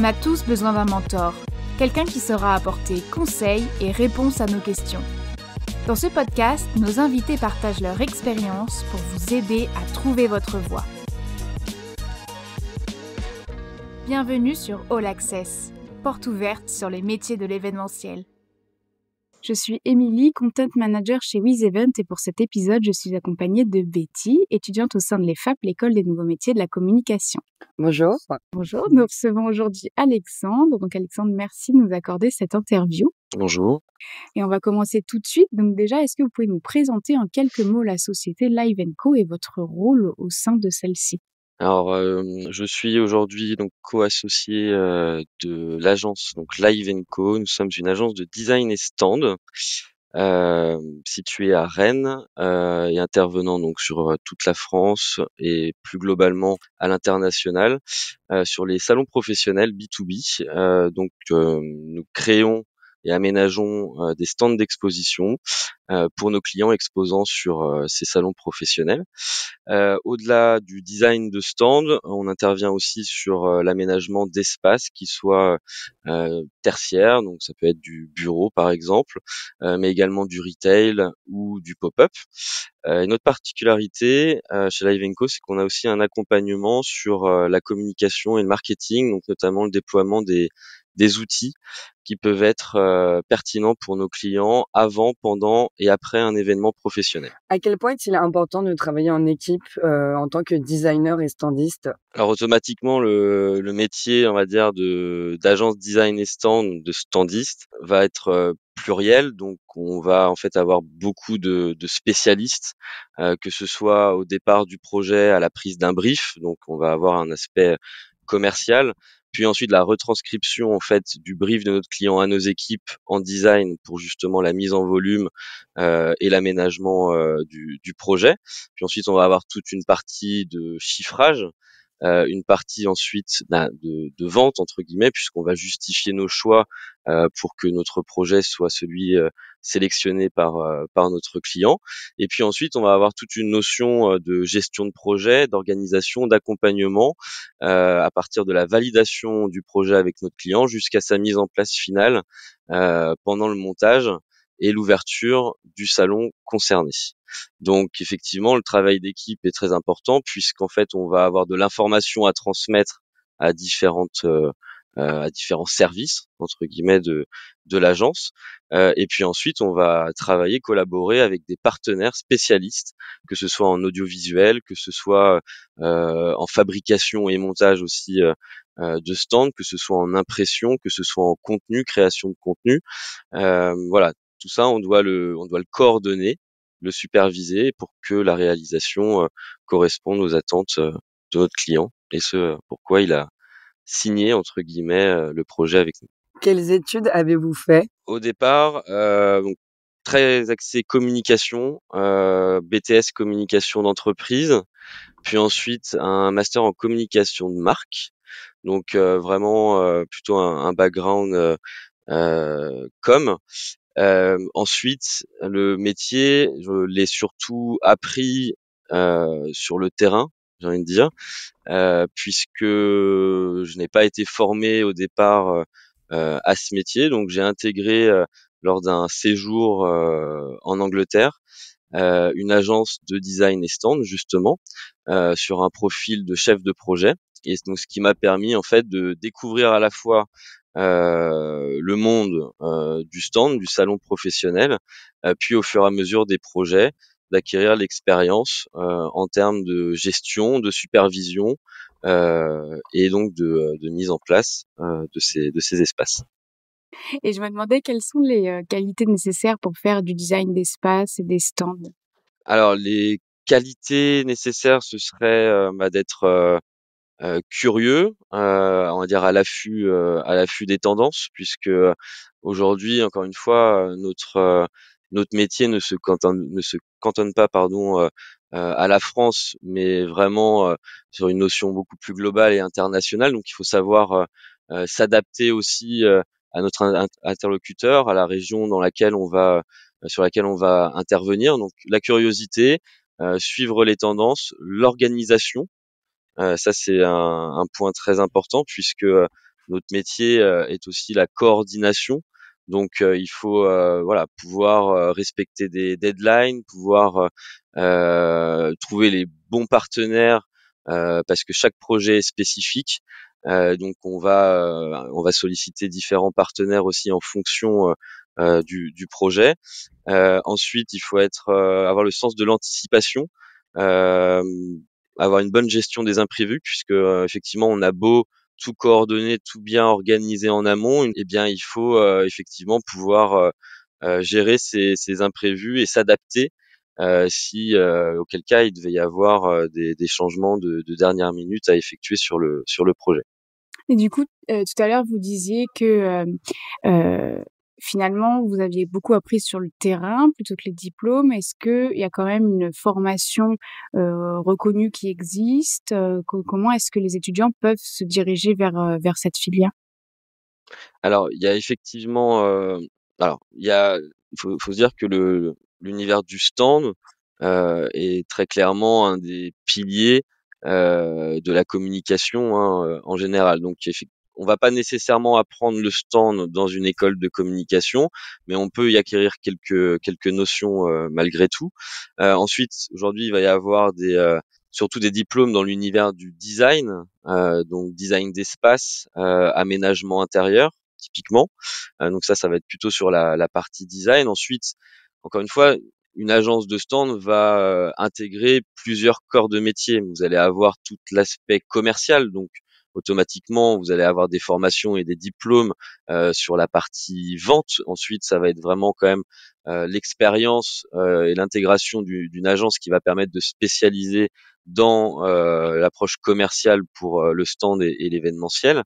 On a tous besoin d'un mentor, quelqu'un qui saura apporter conseils et réponses à nos questions. Dans ce podcast, nos invités partagent leur expérience pour vous aider à trouver votre voie. Bienvenue sur All Access, porte ouverte sur les métiers de l'événementiel. Je suis Émilie, Content Manager chez WizEvent et pour cet épisode, je suis accompagnée de Betty, étudiante au sein de l'EFAP, l'école des nouveaux métiers de la communication. Bonjour. Bonjour, nous recevons aujourd'hui Alexandre. Donc Alexandre, merci de nous accorder cette interview. Bonjour. Et on va commencer tout de suite. Donc déjà, est-ce que vous pouvez nous présenter en quelques mots la société Live Co et votre rôle au sein de celle-ci alors, je suis aujourd'hui donc co-associé de l'agence donc Live Co. Nous sommes une agence de design et stand euh, située à Rennes et intervenant donc sur toute la France et plus globalement à l'international sur les salons professionnels B2B. donc, nous créons et aménageons euh, des stands d'exposition euh, pour nos clients exposant sur euh, ces salons professionnels. Au-delà du design de stand, on intervient aussi sur l'aménagement d'espaces qui soient tertiaires, donc ça peut être du bureau par exemple, mais également du retail ou du pop-up. Une autre particularité chez Livenco, c'est qu'on a aussi un accompagnement sur la communication et le marketing, donc notamment le déploiement des des outils qui peuvent être euh, pertinents pour nos clients avant, pendant et après un événement professionnel. À quel point est-il important de travailler en équipe euh, en tant que designer et standiste Alors automatiquement, le, métier, on va dire, de d'agence design et stand, de standiste, va être euh, pluriel, donc on va en fait avoir beaucoup de, de spécialistes, que ce soit au départ du projet à la prise d'un brief, donc on va avoir un aspect commercial, puis ensuite la retranscription en fait du brief de notre client à nos équipes en design pour justement la mise en volume euh, et l'aménagement euh, du, projet. Puis ensuite on va avoir toute une partie de chiffrage euh, une partie ensuite de, vente entre guillemets puisqu'on va justifier nos choix euh, pour que notre projet soit celui euh, sélectionné par par notre client et puis ensuite on va avoir toute une notion de gestion de projet d'organisation d'accompagnement à partir de la validation du projet avec notre client jusqu'à sa mise en place finale pendant le montage et l'ouverture du salon concerné. Donc effectivement, le travail d'équipe est très important puisqu'en fait, on va avoir de l'information à transmettre à différentes euh, euh, à différents services entre guillemets de de l'agence euh, et puis ensuite on va travailler collaborer avec des partenaires spécialistes que ce soit en audiovisuel que ce soit en fabrication et montage aussi de stands que ce soit en impression que ce soit en contenu création de contenu voilà tout ça, on doit le, on doit le coordonner, le superviser pour que la réalisation euh, corresponde aux attentes euh, de notre client et ce euh, pourquoi il a signé entre guillemets le projet avec nous. Quelles études avez-vous fait Au départ, donc, très axé communication, BTS communication d'entreprise, puis ensuite un master en communication de marque. Donc vraiment plutôt un, un background com euh, ensuite, le métier, je l'ai surtout appris euh, sur le terrain, j'ai envie de dire, euh, puisque je n'ai pas été formé au départ à ce métier, donc j'ai intégré lors d'un séjour en Angleterre une agence de design et stand justement sur un profil de chef de projet. Et donc, ce qui m'a permis en fait de découvrir à la fois euh, le monde euh, du stand, du salon professionnel, euh, puis au fur et à mesure des projets, d'acquérir l'expérience euh, en termes de gestion, de supervision et donc de, mise en place de, ces, de ces espaces. Et je me demandais quelles sont les qualités nécessaires pour faire du design d'espace et des stands. Alors les qualités nécessaires, ce serait bah, d'être euh, curieux, euh, on va dire à l'affût, euh, à l'affût des tendances, puisque aujourd'hui, encore une fois, notre notre métier ne se cantonne, ne se cantonne pas pardon, euh, à la France, mais vraiment sur une notion beaucoup plus globale et internationale. Donc il faut savoir s'adapter aussi à notre interlocuteur, à la région dans laquelle on va, sur laquelle on va intervenir. Donc la curiosité, suivre les tendances, l'organisation euh, ça, c'est un, un, point très important puisque euh, notre métier euh, est aussi la coordination. Donc il faut voilà pouvoir respecter des deadlines, pouvoir trouver les bons partenaires parce que chaque projet est spécifique. donc on va on va solliciter différents partenaires aussi en fonction du, du, projet. ensuite il faut être avoir le sens de l'anticipation avoir une bonne gestion des imprévus, puisque euh, effectivement, on a beau tout coordonner, tout bien organiser en amont, eh bien, il faut euh, effectivement pouvoir euh, gérer ces, imprévus et s'adapter si auquel cas il devait y avoir des, changements de, de, dernière minute à effectuer sur le sur le projet. Et du coup, tout à l'heure vous disiez que finalement, vous aviez beaucoup appris sur le terrain plutôt que les diplômes. Est-ce qu'il y a quand même une formation euh, reconnue qui existe euh, Comment est-ce que les étudiants peuvent se diriger vers, euh, vers cette filière Alors, il y a effectivement... alors, il faut, se dire que l'univers du stand est très clairement un des piliers de la communication hein, en général. Donc, on va pas nécessairement apprendre le stand dans une école de communication, mais on peut y acquérir quelques quelques notions euh, malgré tout. Euh, ensuite, aujourd'hui, il va y avoir des euh, surtout des diplômes dans l'univers du design, donc design d'espace, aménagement intérieur typiquement. donc ça, ça va être plutôt sur la, la partie design. Ensuite, encore une fois, une agence de stand va intégrer plusieurs corps de métier. Vous allez avoir tout l'aspect commercial, donc automatiquement, vous allez avoir des formations et des diplômes euh, sur la partie vente. Ensuite, ça va être vraiment quand même euh, l'expérience euh, et l'intégration d'une agence qui va permettre de spécialiser dans euh, l'approche commerciale pour euh, le stand et, l'événementiel.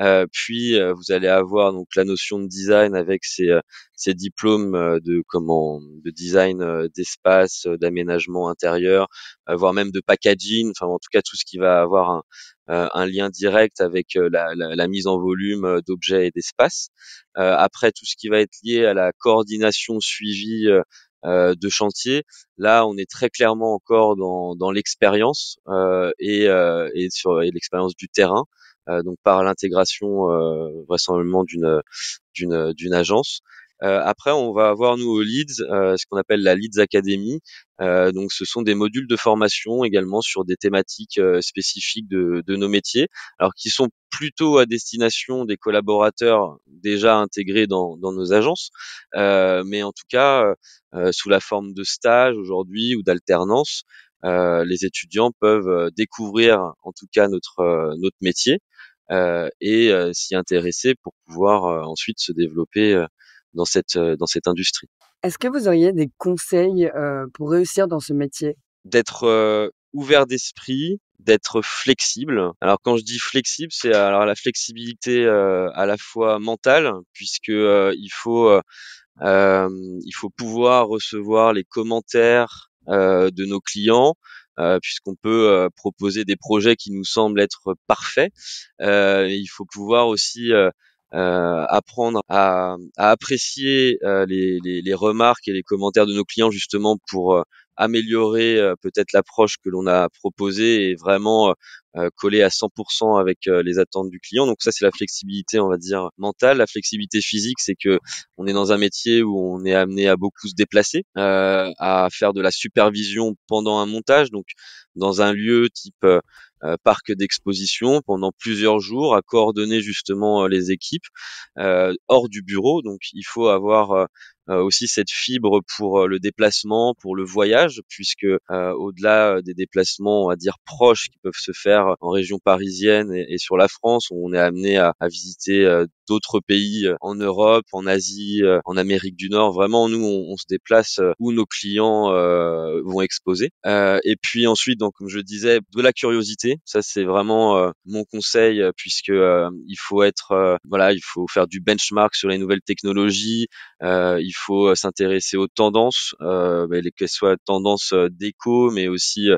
Euh, puis vous allez avoir donc la notion de design avec ces, ces diplômes de comment de design d'espace, d'aménagement intérieur, voire même de packaging. Enfin en tout cas tout ce qui va avoir un, un lien direct avec la, la, mise en volume d'objets et d'espace. après, tout ce qui va être lié à la coordination, suivi euh, de chantier. Là, on est très clairement encore dans, l'expérience euh, euh, et, sur l'expérience du terrain. donc par l'intégration vraisemblablement d'une agence euh, après, on va avoir nous au Leads, euh, ce qu'on appelle la Leads Academy. Euh, donc, ce sont des modules de formation également sur des thématiques euh, spécifiques de, de, nos métiers, alors qui sont plutôt à destination des collaborateurs déjà intégrés dans, dans nos agences, euh, mais en tout cas sous la forme de stages aujourd'hui ou d'alternance. les étudiants peuvent découvrir en tout cas notre notre métier et s'y intéresser pour pouvoir ensuite se développer dans cette dans cette industrie. Est-ce que vous auriez des conseils pour réussir dans ce métier D'être ouvert d'esprit, d'être flexible. Alors quand je dis flexible, c'est alors la flexibilité euh, à la fois mentale, puisque il faut euh, il faut pouvoir recevoir les commentaires de nos clients. puisqu'on peut proposer des projets qui nous semblent être parfaits. il faut pouvoir aussi euh, apprendre à, apprécier euh, les, remarques et les commentaires de nos clients justement pour euh, améliorer peut-être l'approche que l'on a proposée et vraiment coller à 100% avec les attentes du client. Donc ça c'est la flexibilité, on va dire mentale. La flexibilité physique, c'est que on est dans un métier où on est amené à beaucoup se déplacer, à faire de la supervision pendant un montage, donc dans un lieu type euh, parc d'exposition pendant plusieurs jours à coordonner justement euh, les équipes euh, hors du bureau. Donc il faut avoir euh, aussi cette fibre pour euh, le déplacement, pour le voyage, puisque euh, au-delà des déplacements, on va dire proches, qui peuvent se faire en région parisienne et, sur la France, où on est amené à, à visiter d'autres pays en Europe, en Asie, en Amérique du Nord. Vraiment, nous, on, on se déplace où nos clients vont exposer. Euh, et puis ensuite, donc comme je disais, de la curiosité. Ça, c'est vraiment mon conseil, puisque il faut être, voilà, il faut faire du benchmark sur les nouvelles technologies. il il faut euh, s'intéresser aux tendances, euh, bah, qu'elles soient tendance euh, déco, mais aussi euh,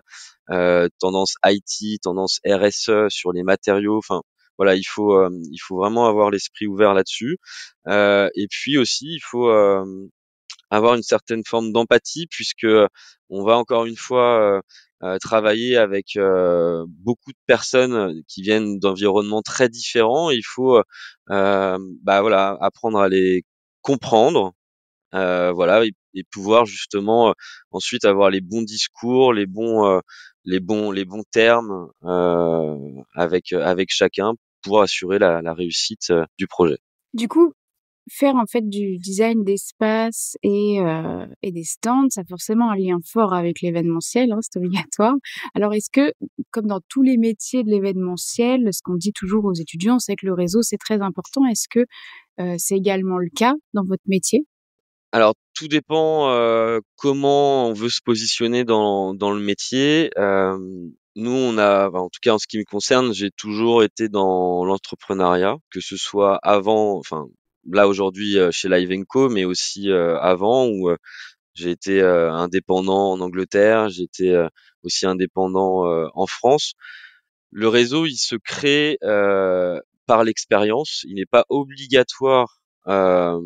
euh tendance IT, tendance RSE sur les matériaux. Enfin, voilà, il faut il faut vraiment avoir l'esprit ouvert là-dessus. et puis aussi, il faut avoir une certaine forme d'empathie puisque on va encore une fois travailler avec beaucoup de personnes qui viennent d'environnements très différents. Il faut bah voilà apprendre à les comprendre, euh, voilà, et, pouvoir justement ensuite avoir les bons discours, les bons, les bons, les bons termes avec avec chacun pour assurer la, réussite du projet. Du coup, faire en fait du design d'espace et, et, des stands, ça a forcément un lien fort avec l'événementiel, hein, c'est obligatoire. Alors est-ce que, comme dans tous les métiers de l'événementiel, ce qu'on dit toujours aux étudiants, c'est que le réseau, c'est très important. Est-ce que c'est également le cas dans votre métier alors, tout dépend comment on veut se positionner dans, dans le métier. Euh, nous, on a, en tout cas en ce qui me concerne, j'ai toujours été dans l'entrepreneuriat, que ce soit avant, enfin là aujourd'hui chez Live Co, mais aussi avant où j'ai été indépendant en Angleterre, j'ai été aussi indépendant en France. Le réseau, il se crée par l'expérience. Il n'est pas obligatoire euh,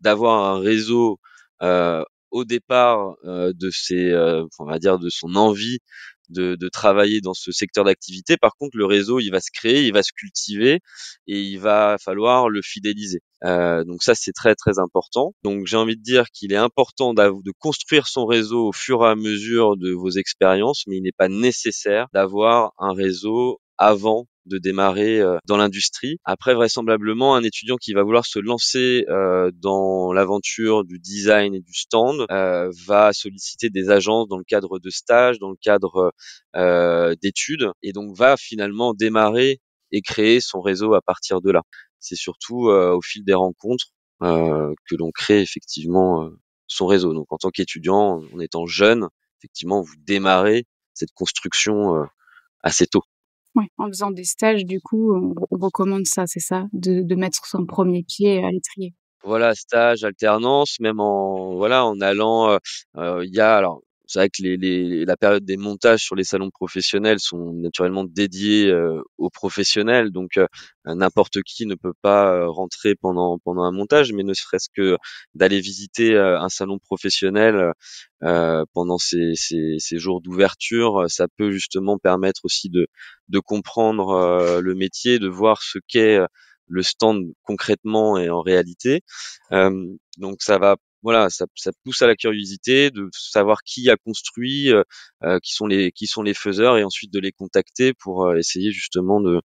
d'avoir un réseau au départ de ses, on va dire, de son envie de, de, travailler dans ce secteur d'activité. Par contre, le réseau, il va se créer, il va se cultiver et il va falloir le fidéliser. donc ça, c'est très très important. Donc j'ai envie de dire qu'il est important de construire son réseau au fur et à mesure de vos expériences, mais il n'est pas nécessaire d'avoir un réseau avant de démarrer euh, dans l'industrie. Après, vraisemblablement, un étudiant qui va vouloir se lancer euh, dans l'aventure du design et du stand euh, va solliciter des agences dans le cadre de stages, dans le cadre d'études, et donc va finalement démarrer et créer son réseau à partir de là. C'est surtout au fil des rencontres que l'on crée effectivement son réseau. Donc en tant qu'étudiant, en étant jeune, effectivement, vous démarrez cette construction assez tôt en faisant des stages, du coup, on, recommande ça, c'est ça, de, mettre son premier pied à l'étrier. Voilà, stage, alternance, même en voilà, en allant, euh, euh, il y a alors c'est vrai que les, les, la période des montages sur les salons professionnels sont naturellement dédiés euh, aux professionnels, donc euh, n'importe qui ne peut pas euh, rentrer pendant pendant un montage, mais ne serait-ce que d'aller visiter un salon professionnel euh, pendant ces, ces, ces jours d'ouverture, ça peut justement permettre aussi de de comprendre le métier, de voir ce qu'est le stand concrètement et en réalité. donc ça va voilà, ça, pousse à la curiosité de savoir qui a construit, euh, euh, qui sont les qui sont les faiseurs, et ensuite de les contacter pour euh, essayer justement de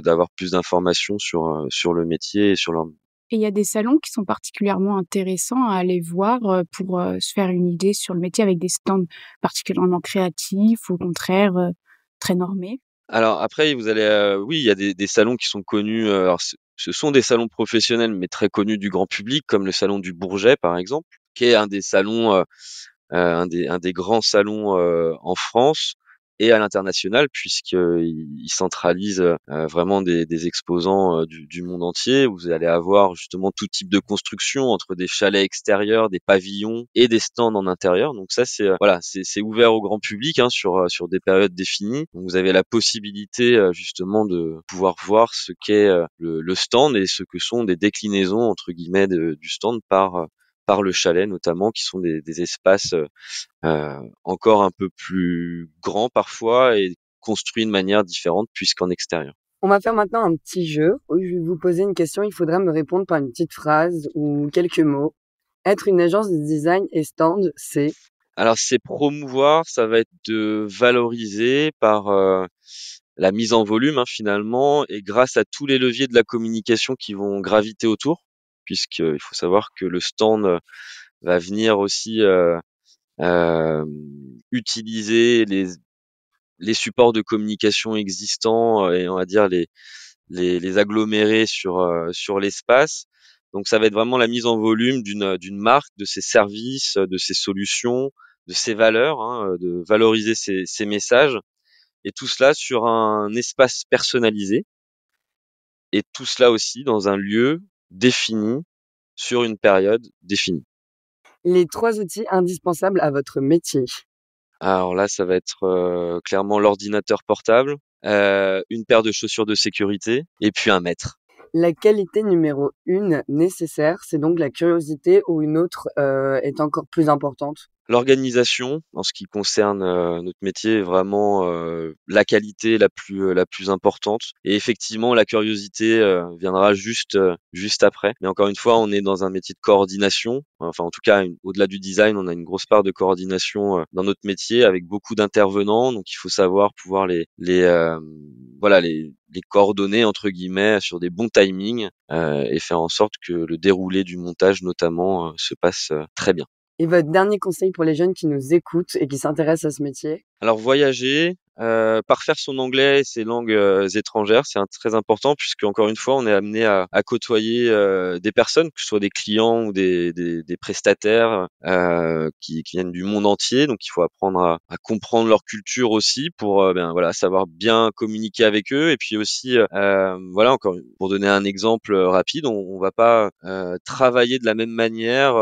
d'avoir plus d'informations sur sur le métier et sur leur et il y a des salons qui sont particulièrement intéressants à aller voir pour se faire une idée sur le métier avec des stands particulièrement créatifs ou au contraire très normés. Alors après, vous allez, oui, il y a des, salons qui sont connus. Ce sont des salons professionnels, mais très connus du grand public, comme le salon du Bourget, par exemple, qui est un des salons, euh, euh, un, des, grands salons euh, en France, et à l'international puisqu'il euh, centralise euh, vraiment des, exposants euh, du, monde entier. Vous allez avoir justement tout type de construction entre des chalets extérieurs, des pavillons et des stands en intérieur. Donc ça c'est voilà c'est ouvert au grand public hein, sur sur des périodes définies. Donc vous avez la possibilité justement de pouvoir voir ce qu'est le, stand et ce que sont des déclinaisons entre guillemets du stand par par le chalet notamment, qui sont des, espaces euh, euh, encore un peu plus grands parfois et construits de manière différente puisqu'en extérieur. On va faire maintenant un petit jeu où je vais vous poser une question, il faudra me répondre par une petite phrase ou quelques mots. Être une agence de design et stand, c'est Alors c'est promouvoir, ça va être de valoriser par euh, la mise en volume hein, finalement et grâce à tous les leviers de la communication qui vont graviter autour puisqu'il faut savoir que le stand va venir aussi euh, euh, utiliser les, supports de communication existants euh, et on va dire les, les, agglomérer sur, sur l'espace. Donc ça va être vraiment la mise en volume d'une d'une marque, de ses services, de ses solutions, de ses valeurs, hein, de valoriser ses, ses, messages, et tout cela sur un espace personnalisé, et tout cela aussi dans un lieu définie sur une période définie. Les trois outils indispensables à votre métier. Alors là, ça va être euh, clairement l'ordinateur portable, euh, une paire de chaussures de sécurité et puis un mètre. La qualité numéro une nécessaire, c'est donc la curiosité ou une autre euh, est encore plus importante L'organisation, en ce qui concerne notre métier, est vraiment la qualité la plus la plus importante. Et effectivement, la curiosité viendra juste juste après. Mais encore une fois, on est dans un métier de coordination. Enfin, en tout cas, au-delà du design, on a une grosse part de coordination dans notre métier avec beaucoup d'intervenants. Donc, il faut savoir pouvoir les les euh, voilà les les coordonner entre guillemets sur des bons timings et faire en sorte que le déroulé du montage notamment se passe très bien. Et votre dernier conseil pour les jeunes qui nous écoutent et qui s'intéressent à ce métier Alors voyager, euh, parfaire son anglais et ses langues euh, étrangères, c'est très important puisque encore une fois, on est amené à, côtoyer euh, des personnes, que ce soit des clients ou des, prestataires euh, qui, viennent du monde entier. Donc, il faut apprendre à, comprendre leur culture aussi pour ben, voilà savoir bien communiquer avec eux. Et puis aussi, voilà encore pour donner un exemple rapide, on, on va pas travailler de la même manière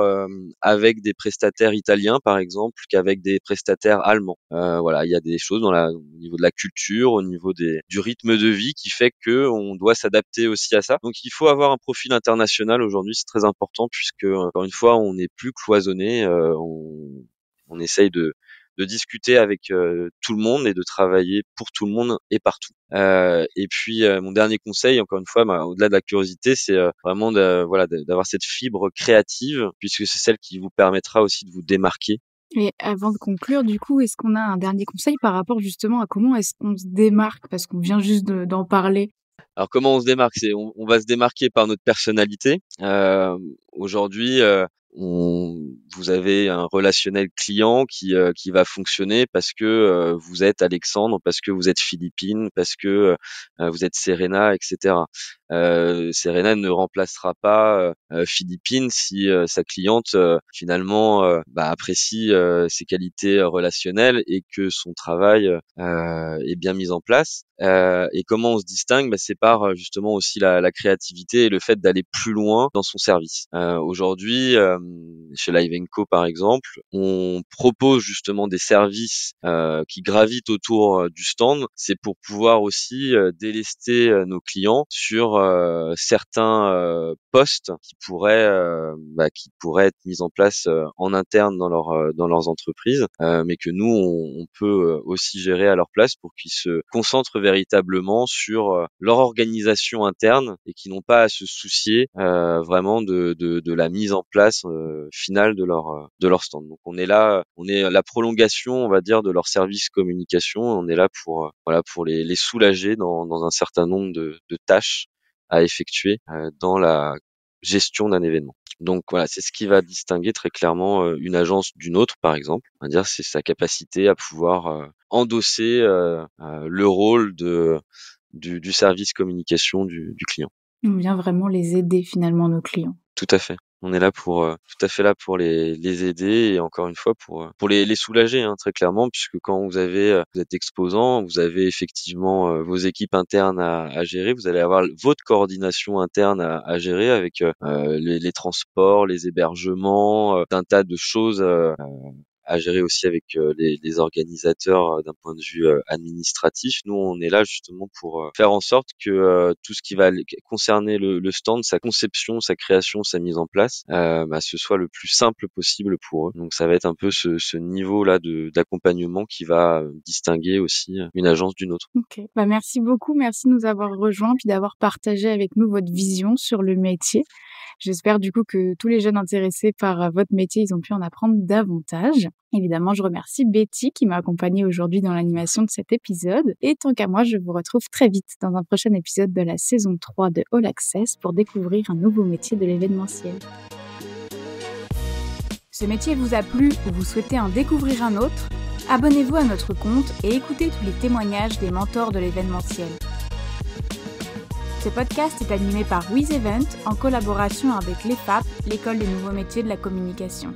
avec des prestataires italiens, par exemple, qu'avec des prestataires allemands. voilà, il y a des choses dans la au niveau de la culture, au niveau des, du rythme de vie qui fait que on doit s'adapter aussi à ça. Donc il faut avoir un profil international aujourd'hui, c'est très important puisque encore une fois, on n'est plus cloisonné, euh, on, on, essaye de, de discuter avec euh, tout le monde et de travailler pour tout le monde et partout. Euh, et puis euh, mon dernier conseil, encore une fois, bah, au-delà de la curiosité, c'est vraiment de, voilà d'avoir cette fibre créative, puisque c'est celle qui vous permettra aussi de vous démarquer et avant de conclure, du coup, est-ce qu'on a un dernier conseil par rapport justement à comment est-ce qu'on se démarque Parce qu'on vient juste d'en parler. Alors comment on se démarque on, on, va se démarquer par notre personnalité. Euh, Aujourd'hui, on, vous avez un relationnel client qui, qui va fonctionner parce que vous êtes Alexandre, parce que vous êtes Philippine, parce que vous êtes Serena, etc. Serena ne remplacera pas Philippine si sa cliente finalement bah, apprécie ses qualités relationnelles et que son travail euh, est bien mis en place. et comment on se distingue bah, C'est par justement aussi la, la, créativité et le fait d'aller plus loin dans son service. Euh, aujourd'hui, euh, chez Live par exemple, on propose justement des services euh, qui gravitent autour du stand. C'est pour pouvoir aussi délester nos clients sur certains postes qui pourraient bah, qui pourraient être mis en place en interne dans leur dans leurs entreprises, mais que nous on, on, peut aussi gérer à leur place pour qu'ils se concentrent véritablement sur leur organisation interne et qui n'ont pas à se soucier vraiment de, de de, la mise en place euh, finale de leur euh, de leur stand. Donc on est là, on est la prolongation, on va dire, de leur service communication. On est là pour euh, voilà pour les, les soulager dans, dans, un certain nombre de, de tâches à effectuer dans la gestion d'un événement. Donc voilà, c'est ce qui va distinguer très clairement une agence d'une autre, par exemple. On va dire c'est sa capacité à pouvoir endosser le rôle de du, du service communication du, du client on vient vraiment les aider finalement nos clients. Tout à fait. On est là pour, euh, tout à fait là pour les les aider et encore une fois pour, euh, pour les les soulager, hein, très clairement puisque quand vous avez, euh, vous êtes exposant, vous avez effectivement, vos équipes internes à gérer, vous allez avoir votre coordination interne à gérer avec, les transports, les hébergements, un tas de choses, à gérer aussi avec euh, les, les organisateurs euh, d'un point de vue euh, administratif. Nous, on est là justement pour faire en sorte que tout ce qui va concerner le, le, stand, sa conception, sa création, sa mise en place, bah, ce soit le plus simple possible pour eux. Donc ça va être un peu ce, ce niveau-là d'accompagnement qui va distinguer aussi une agence d'une autre. Ok, bah, merci beaucoup, merci de nous avoir rejoints puis d'avoir partagé avec nous votre vision sur le métier. J'espère du coup que tous les jeunes intéressés par euh, votre métier, ils ont pu en apprendre davantage. Évidemment, je remercie Betty qui m'a accompagnée aujourd'hui dans l'animation de cet épisode. Et tant qu'à moi, je vous retrouve très vite dans un prochain épisode de la saison 3 de All Access pour découvrir un nouveau métier de l'événementiel. Ce métier vous a plu ou vous souhaitez en découvrir un autre Abonnez-vous à notre compte et écoutez tous les témoignages des mentors de l'événementiel. Ce podcast est animé par WizEvent en collaboration avec l'EFAP, l'école des nouveaux métiers de la communication.